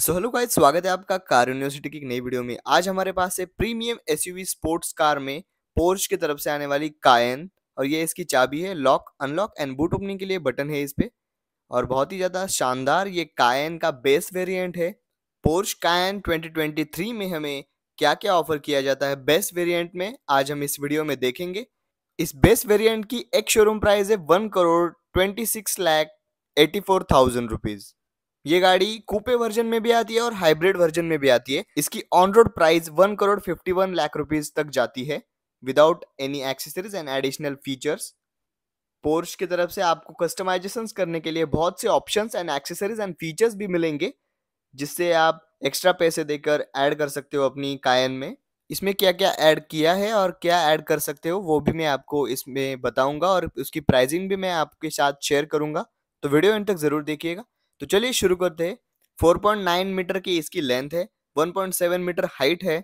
so hello guys स्वागत है आपका कार यूनिवर्सिटी की एक नई वीडियो में आज हमारे पास है प्रीमियम एसयूवी स्पोर्ट्स कार में पोर्च की तरफ से आने वाली कायन और ये इसकी चाबी है lock unlock and boot opening के लिए बटन है इस पे और बहुत ही ज़्यादा शानदार ये कायन का बेस वेरिएंट है पोर्च कायन ट्वेंटी में हमें क्या क्या ऑफर किया जाता है बेस्ट वेरियंट में आज हम इस वीडियो में देखेंगे इस बेस्ट वेरियंट की एक शोरूम प्राइस है one crore twenty six lakh eighty four thousand rupees ये गाड़ी कूपे वर्जन में भी आती है और हाइब्रिड वर्जन में भी आती है इसकी on road price one crore fifty one lakh rupees तक जाती है without any accessories and additional features Porsche की तरफ से आपको कस्टमाइजेशन करने के लिए बहुत से option and accessories and features भी मिलेंगे जिससे आप एक्स्ट्रा पैसे देकर ऐड कर सकते हो अपनी कायन में इसमें क्या क्या ऐड किया है और क्या ऐड कर सकते हो वो भी मैं आपको इसमें बताऊंगा और उसकी प्राइसिंग भी मैं आपके साथ शेयर करूंगा तो वीडियो इन तक ज़रूर देखिएगा तो चलिए शुरू करते हैं 4.9 मीटर की इसकी लेंथ है 1.7 मीटर हाइट है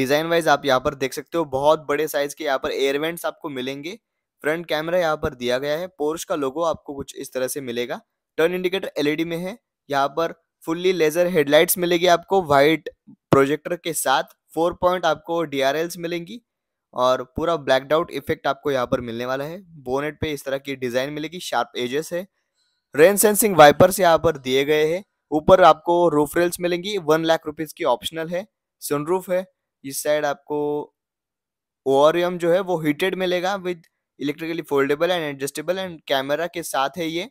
डिजाइन वाइज आप यहाँ पर देख सकते हो बहुत बड़े साइज के यहाँ पर एयरवेंट्स आपको मिलेंगे फ्रंट कैमरा यहाँ पर दिया गया है पोर्स का लोगो आपको कुछ इस तरह से मिलेगा टर्न इंडिकेटर एलईडी में है यहाँ पर फुल्ली लेजर हेडलाइट्स मिलेगी आपको वाइट प्रोजेक्टर के साथ फोर पॉइंट आपको डी मिलेंगी और पूरा ब्लैकडाउट इफेक्ट आपको यहाँ पर मिलने वाला है बोनेट पे इस तरह की डिजाइन मिलेगी शार्प एजेस है रेन सेंसिंग वाइपर्स यहाँ पर दिए गए हैं ऊपर आपको रूफ रेल्स मिलेंगी वन लाख रुपीज की ऑप्शनल है सनरूफ है इस साइड आपको ओरियम जो है वो हीटेड मिलेगा with electrically foldable and adjustable and camera के साथ है ये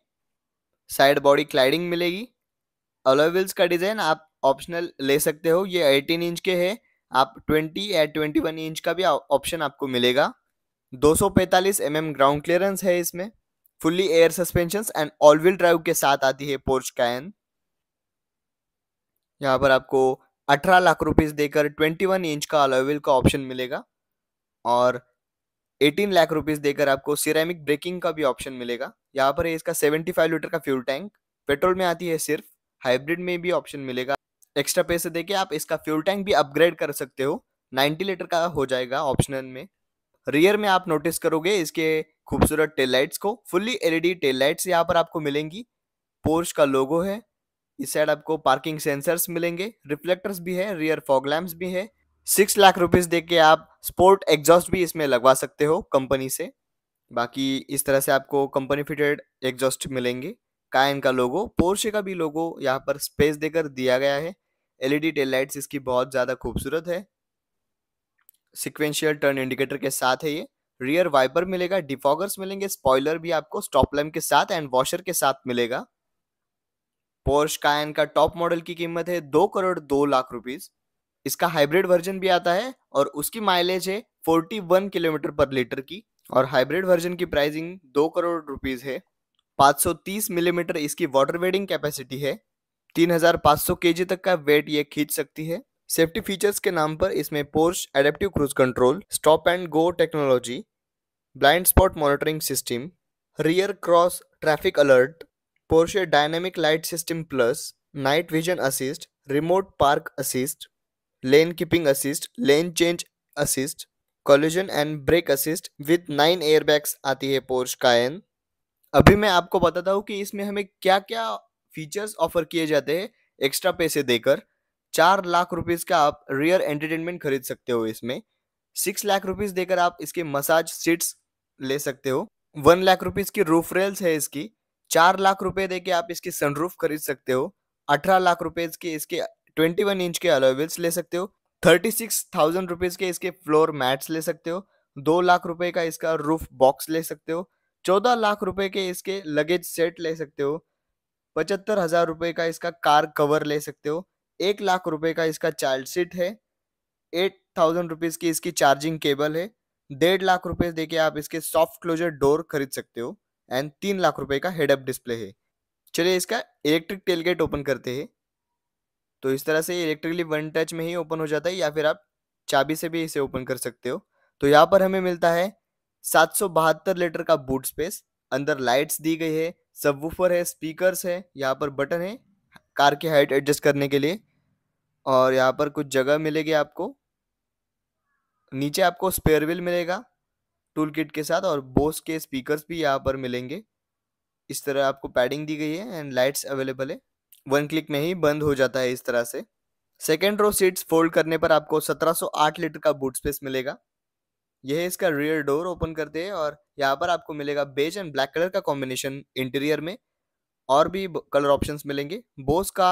साइड बॉडी क्लाइडिंग मिलेगी अलोविल्स का डिज़ाइन आप ऑप्शनल ले सकते हो ये 18 इंच के है आप 20 या 21 इंच का भी ऑप्शन आपको मिलेगा 245 सौ mm ग्राउंड क्लियरेंस है इसमें fully air suspension and all wheel drive के साथ आती है पोर्च कैन यहाँ पर आपको 18 लाख रुपीस देकर 21 इंच का अलॉयविल का ऑप्शन मिलेगा और 18 लाख रुपीस देकर आपको सिरेमिक ब्रेकिंग का भी ऑप्शन मिलेगा यहाँ पर है इसका 75 लीटर का फ्यूल टैंक पेट्रोल में आती है सिर्फ हाइब्रिड में भी ऑप्शन मिलेगा एक्स्ट्रा पैसे देके आप इसका फ्यूल टैंक भी अपग्रेड कर सकते हो 90 लीटर का हो जाएगा ऑप्शनल में रियर में आप नोटिस करोगे इसके खूबसूरत टेल लाइट्स को फुल्ली एलईडी टेल लाइट्स यहाँ पर आपको मिलेंगी पोर्च का लोगो है इस साइड आपको पार्किंग सेंसर्स मिलेंगे रिफ्लेक्टर्स भी है रियर फॉग लैम्प्स भी है सिक्स लाख रुपीज दे के आप स्पोर्ट एग्जॉस्ट भी इसमें लगवा सकते हो कंपनी से बाकी इस तरह से आपको कंपनी फिटेड एग्जॉस्ट मिलेंगे कायन का लोगो पोर्शे का भी लोगो यहाँ पर स्पेस देकर दिया गया है एलईडी टेल लाइट्स इसकी बहुत ज़्यादा खूबसूरत है सिक्वेंशियल टर्न इंडिकेटर के साथ है ये रियर वाइपर मिलेगा डिफॉगर्स मिलेंगे स्पॉइलर भी आपको स्टॉप लैम्प के साथ एंड वॉशर के साथ मिलेगा पोर्श कायन का टॉप मॉडल की कीमत है दो करोड़ दो लाख रुपीज इसका हाइब्रिड वर्जन भी आता है और उसकी माइलेज है forty one kilometre per litre की और हाइब्रिड वर्जन की प्राइसिंग दो करोड़ रुपीज है पाँच सौ तीस मिलीमीटर इसकी वाटर वेडिंग कैपेसिटी है तीन हजार पाँच सौ के जी तक का वेट ये खींच सकती है सेफ्टी फीचर्स के नाम पर इसमें Porsche adaptive cruise control stop and go technology blind spot monitoring system rear cross traffic alert Porsche dynamic light system plus night vision assist remote park assist lane keeping assist lane change assist collision and brake assist with nine airbags आती है Porsche कायन अभी मैं आपको बताता हूँ कि इसमें हमें क्या क्या फीचर्स ऑफर किए जाते हैं एक्स्ट्रा पैसे देकर चार लाख रुपीज का आप रियर एंटरटेनमेंट खरीद सकते हो इसमें सिक्स लाख रुपीज देकर आप इसके मसाज सीट्स ले सकते हो वन लाख रुपीज की रूफ रेल्स है इसकी चार लाख रुपए दे के आप इसकी सनरूफ खरीद सकते हो अठारह लाख रुपए के इसके ट्वेंटी वन इंच के अलोवेल्स ले सकते हो थर्टी सिक्स थाउजेंड रुपीज के इसके फ्लोर मैट्स ले सकते हो दो लाख रुपए का इसका रूफ बॉक्स ले सकते हो चौदह लाख रुपए के इसके लगेज सेट ले सकते हो पचहत्तर हजार रुपए का इसका कार कवर ले सकते हो एक लाख रुपए का इसका चाइल्ड सीट है एट थाउजेंड रुपीज की इसकी चार्जिंग केबल है डेढ़ लाख रुपए देके आप इसके सॉफ्ट क्लोजर डोर खरीद सकते हो एंड तीन लाख रुपए का हेडअप डिस्प्ले है चलिए इसका इलेक्ट्रिक टेलगेट ओपन करते हैं तो इस तरह से इलेक्ट्रिकली वन टच में ही ओपन हो जाता है या फिर आप चाबी से भी इसे ओपन कर सकते हो तो यहाँ पर हमें मिलता है सात लीटर का बूट स्पेस अंदर लाइट्स दी गई है सबवूफर है स्पीकर्स है यहाँ पर बटन है कार की हाइट एडजस्ट करने के लिए और यहाँ पर कुछ जगह मिलेगी आपको नीचे आपको स्पेयर व्हील मिलेगा टूल किट के साथ और बोस के स्पीकर्स भी यहाँ पर मिलेंगे इस तरह आपको पैडिंग दी गई है एंड लाइट्स अवेलेबल है वन क्लिक में ही बंद हो जाता है इस तरह से सेकेंड रो सीट्स फोल्ड करने पर आपको 1708 लीटर का बूट स्पेस मिलेगा यह इसका रियर डोर ओपन करते हैं और यहाँ पर आपको मिलेगा बेज एंड ब्लैक कलर का कॉम्बिनेशन इंटीरियर में और भी कलर ऑप्शंस मिलेंगे बोस का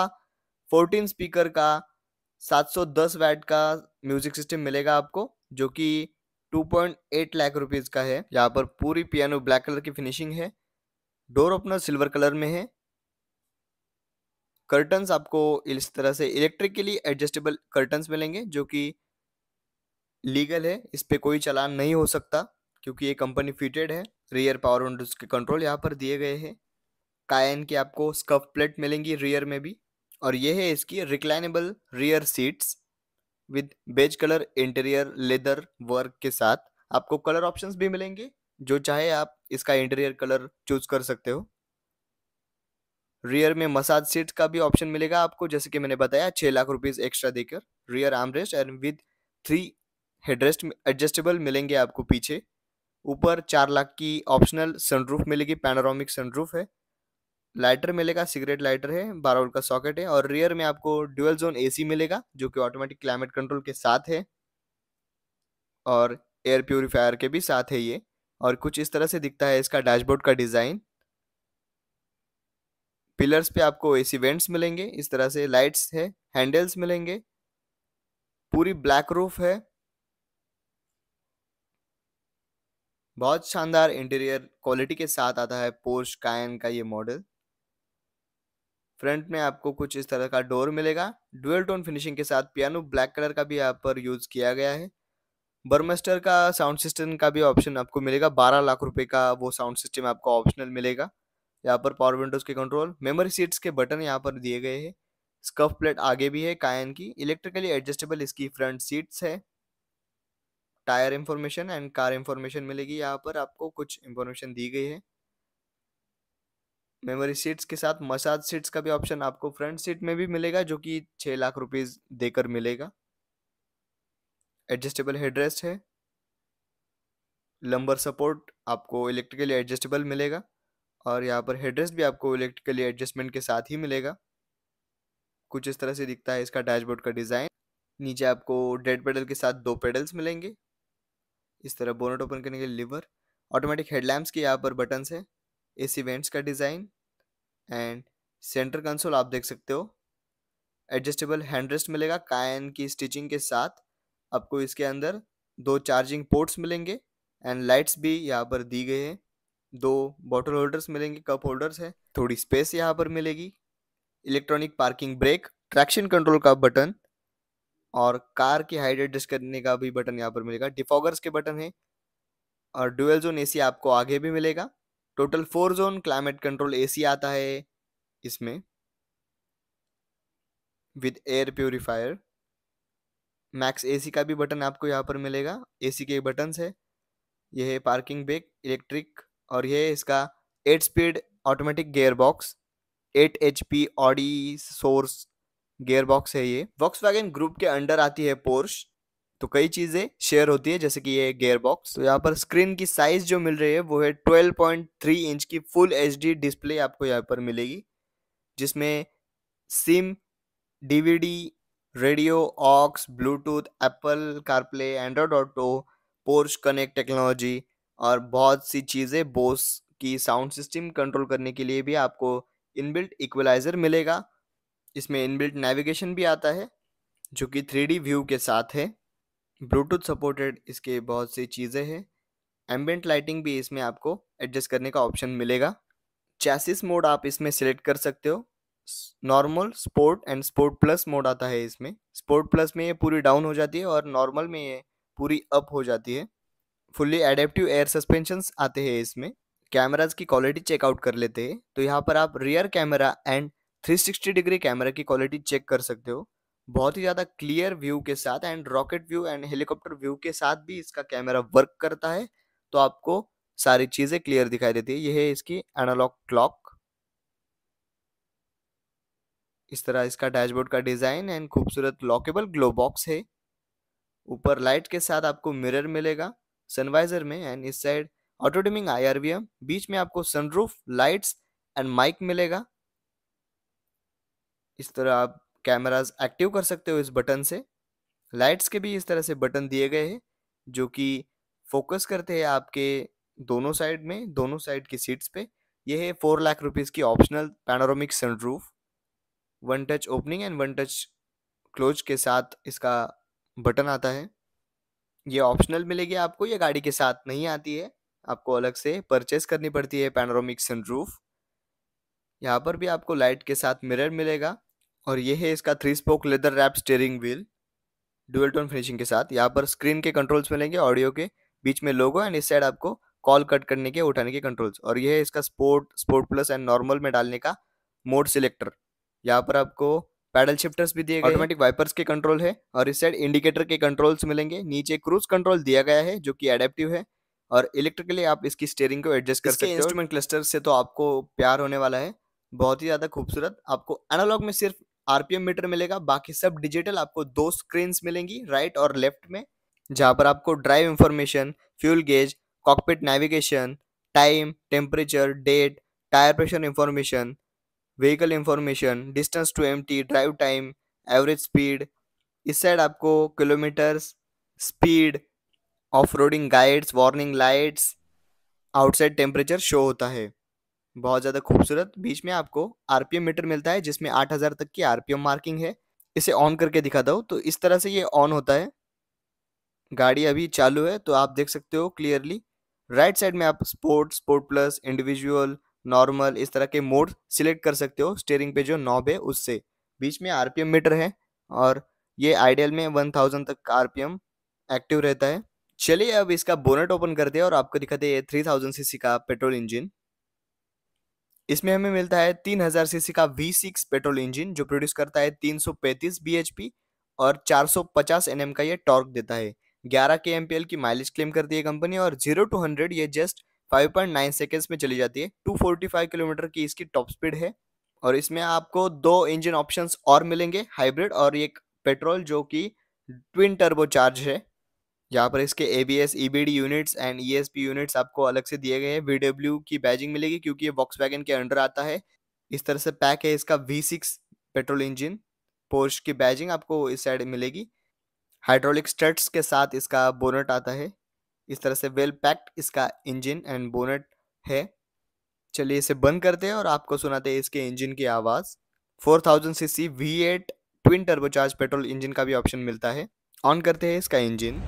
14 स्पीकर का 710 वैट का म्यूजिक सिस्टम मिलेगा आपको जो कि 2.8 लाख रुपीज़ का है यहाँ पर पूरी पियानो ब्लैक कलर की फिनिशिंग है डोर ओपनर सिल्वर कलर में है कर्टन्स आपको इस तरह से इलेक्ट्रिकली एडजस्टेबल कर्टन्स मिलेंगे जो कि लीगल है इस पर कोई चलान नहीं हो सकता क्योंकि ये कंपनी फिटेड है रियर पावर विंडोज के कंट्रोल यहाँ पर दिए गए हैं कायन की आपको स्कफ प्लेट मिलेंगी रियर में भी और ये है इसकी reclinable rear seats with beige colour interior leather work के साथ आपको कलर ऑप्शंस भी मिलेंगे जो चाहे आप इसका इंटीरियर कलर चूज कर सकते हो रियर में मसाज सीट का भी ऑप्शन मिलेगा आपको जैसे कि मैंने बताया छह लाख रुपीज़ एक्स्ट्रा देकर rear armrest and with three headrest adjustable मिलेंगे आपको पीछे ऊपर चार लाख की ऑप्शनल सनरूफ मिलेगी पैनोरामिक सनरूफ है लाइटर मिलेगा सिगरेट लाइटर है बारह वोल्ट का सॉकेट है और रियर में आपको ड्यूअल जोन एसी मिलेगा जो कि ऑटोमेटिक क्लाइमेट कंट्रोल के साथ है और एयर प्योरीफायर के भी साथ है ये और कुछ इस तरह से दिखता है इसका डैशबोर्ड का डिज़ाइन पिलर्स पे आपको एसी वेंट्स मिलेंगे इस तरह से लाइट्स है हैंडल्स मिलेंगे पूरी ब्लैक रूफ है बहुत शानदार इंटीरियर क्वालिटी के साथ आता है पोर्श कायन का ये मॉडल फ्रंट में आपको कुछ इस तरह का डोर मिलेगा डुअल टोन फिनिशिंग के साथ पियानो ब्लैक कलर का भी यहाँ पर यूज़ किया गया है बर्मेस्टर का साउंड सिस्टम का भी ऑप्शन आपको मिलेगा बारह लाख रुपए का वो साउंड सिस्टम आपको ऑप्शनल मिलेगा यहाँ पर पावर विंडोज़ के कंट्रोल मेमोरी सीट्स के बटन यहाँ पर दिए गए हैं स्कफ प्लेट आगे भी है कायन की इलेक्ट्रिकली एडजस्टेबल इसकी फ्रंट सीट्स है tyre information and car information मिलेगी यहाँ पर आपको कुछ इंफॉर्मेशन दी गई है मेमोरी सीट्स के साथ मसाज सीट्स का भी ऑप्शन आपको फ्रंट सीट में भी मिलेगा जो कि छः लाख रुपीज़ देकर मिलेगा एडजस्टेबल हेडरेस्ट है लंबर सपोर्ट आपको इलेक्ट्रिकली एडजस्टेबल मिलेगा और यहाँ पर हेडरेस्ट भी आपको इलेक्ट्रिकली एडजस्टमेंट के साथ ही मिलेगा कुछ इस तरह से दिखता है इसका डैशबोर्ड का डिज़ाइन नीचे आपको डेड पेडल के साथ दो पेडल्स मिलेंगे इस तरह बोनट ओपन करने के लिए लिवर ऑटोमेटिक हेडलैम्प्स के यहाँ पर बटन्स हैं एसी वेंट्स का डिज़ाइन एंड सेंटर कंसोल आप देख सकते हो एडजस्टेबल हैंडरेस्ट मिलेगा कायन की स्टिचिंग के साथ आपको इसके अंदर दो चार्जिंग पोर्ट्स मिलेंगे एंड लाइट्स भी यहाँ पर दी गई है दो बॉटल होल्डर्स मिलेंगे कप होल्डर्स है थोड़ी स्पेस यहाँ पर मिलेगी electronic parking brake traction control का बटन और कार की हाइट एडजस्ट करने का भी बटन यहाँ पर मिलेगा डिफॉगर्स के बटन है और डुअल जोन एसी आपको आगे भी मिलेगा total four zone climate control AC आता है इसमें with air purifier max AC का भी बटन आपको यहाँ पर मिलेगा एसी के बटन्स है यह है पार्किंग बेग इलेक्ट्रिक और यह इसका eight speed automatic gear box eight H P Audi source gear box है ये वॉक्स ग्रुप के अंडर आती है पोर्श तो कई चीज़ें शेयर होती है जैसे कि ये गेयर बॉक्स तो यहाँ पर स्क्रीन की साइज़ जो मिल रही है वो है 12.3 इंच की फुल एच डिस्प्ले आपको यहाँ पर मिलेगी जिसमें SIM DVD radio aux Bluetooth Apple CarPlay Android Auto Porsche connect technology और बहुत सी चीज़ें बोस की साउंड सिस्टम कंट्रोल करने के लिए भी आपको इनबिल्ट इक्वलाइज़र मिलेगा इसमें इनबिल्ट नेविगेशन भी आता है जो कि थ्री व्यू के साथ है ब्लूटूथ सपोर्टेड इसके बहुत सी चीज़ें हैं एम्बेंट लाइटिंग भी इसमें आपको एडजस्ट करने का ऑप्शन मिलेगा चैसिस मोड आप इसमें सिलेक्ट कर सकते हो normal sport and sport plus mode आता है इसमें स्पोर्ट प्लस में ये पूरी डाउन हो जाती है और नॉर्मल में ये पूरी अप हो जाती है फुल्ली एडेप्टिव एयर सस्पेंशन आते हैं इसमें कैमराज की क्वालिटी चेकआउट कर लेते हैं तो यहाँ पर आप rear camera and 360 degree camera की क्वालिटी चेक कर सकते हो बहुत ही ज़्यादा क्लियर व्यू के साथ and rocket view and helicopter view के साथ भी इसका कैमरा वर्क करता है तो आपको सारी चीज़ें क्लियर दिखाई देती है यह है इसकी एनालॉग क्लॉक इस तरह इसका डैशबोर्ड का डिज़ाइन एंड खूबसूरत लॉकेबल ग्लो बॉक्स है ऊपर लाइट के साथ आपको मिरर मिलेगा सनवाइजर में एंड इस साइड ऑटोडिमिंग आई बीच में आपको सनरूफ लाइट्स एंड माइक मिलेगा इस तरह आप कैमराज एक्टिव कर सकते हो इस बटन से लाइट्स के भी इस तरह से बटन दिए गए हैं जो कि फोकस करते हैं आपके दोनों साइड में दोनों साइड की सीट्स पे यह है फोर लाख रुपीज़ की optional panoramic sunroof one touch opening and one touch close के साथ इसका बटन आता है ये ऑप्शनल मिलेगी आपको ये गाड़ी के साथ नहीं आती है आपको अलग से परचेस करनी पड़ती है पैनोरमिक सनरूफ यहाँ पर भी आपको लाइट के साथ मिरर मिलेगा और ये है इसका three spoke leather wrap steering wheel dual tone finishing के साथ यहाँ पर स्क्रीन के कंट्रोल्स मिलेंगे ऑडियो के बीच में लोगो एंड इस साइड आपको कॉल कट करने के उठाने के कंट्रोल्स और यह है इसका sport sport plus and normal में डालने का मोड सिलेक्टर यहाँ पर आपको पैडल शिफ्टर्स भी दिए गए ऑटोमेटिक वाइपर्स के कंट्रोल है और इस साइड इंडिकेटर के कंट्रोल्स मिलेंगे नीचे क्रूज कंट्रोल दिया गया है जो कि एडेप्टिव है और इलेक्ट्रिकली आप इसकी स्टेयरिंग को एडजस्ट कर सकते हो इंस्ट्रूमेंट क्लस्टर से तो आपको प्यार होने वाला है बहुत ही ज़्यादा खूबसूरत आपको एनालॉग में सिर्फ आरपीएम मीटर मिलेगा बाकी सब डिजिटल आपको दो स्क्रीन मिलेंगी राइट और लेफ्ट में जहाँ पर आपको drive information fuel gauge cockpit navigation time temperature date tyre pressure information vehicle information distance to M drive time average speed इस साइड आपको kilometres speed of reading guides warning lights outside temperature show होता है बहुत ज़्यादा खूबसूरत बीच में आपको RPM meter मिलता है जिसमें 8000 तक की आरपीएम मार्किंग है इसे ऑन करके दिखाता दो तो इस तरह से ये ऑन होता है गाड़ी अभी चालू है तो आप देख सकते हो क्लियरली राइट साइड में आप sport sport plus individual normal इस तरह के मोड सिलेक्ट कर सकते हो स्टेयरिंग पे जो नॉब है उससे बीच में आरपीएम मीटर है और ये आइडियल में थाउजेंड तक आरपीएम एक्टिव रहता है चलिए अब इसका बोनेट ओपन करते हैं और आपको दिखाते हैं ये 3000 सीसी का पेट्रोल इंजन इसमें हमें मिलता है 3000 सीसी का V6 पेट्रोल इंजन जो प्रोड्यूस करता है 335 bhp और 450 nm का ये टॉर्क देता है 11 के एम की माइलेज क्लेम करती है कंपनी और जीरो टू हंड्रेड ये जस्ट 5.9 सेकेंड्स में चली जाती है 245 किलोमीटर की इसकी टॉप स्पीड है और इसमें आपको दो इंजन ऑप्शंस और मिलेंगे हाइब्रिड और एक पेट्रोल जो कि ट्विन टर्बो चार्ज है जहाँ पर इसके A B S E B D units and E S P units आपको अलग से दिए गए हैं वी डब्ल्यू की बैजिंग मिलेगी क्योंकि ये वॉक्स वैगन के अंडर आता है इस तरह से पैक है इसका V six petrol engine Porsche की बैजिंग आपको इस साइड मिलेगी हाइड्रोलिक स्टड्स के साथ इसका बोनट आता है इस तरह से वेल पैक्ड इसका इंजन एंड बोनट है चलिए इसे बंद करते हैं और आपको सुनाते हैं इसके इंजन की आवाज़ 4000 CC eight twin turbocharge petrol engine का भी ऑप्शन मिलता है ऑन करते हैं इसका इंजन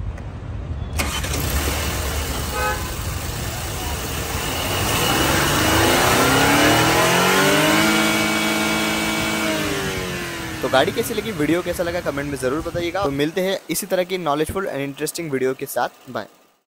तो गाड़ी कैसी लगी वीडियो कैसा लगा कमेंट में ज़रूर बताइएगा तो मिलते हैं इसी तरह की नॉलेजफुल एंड इंटरेस्टिंग वीडियो के साथ बाय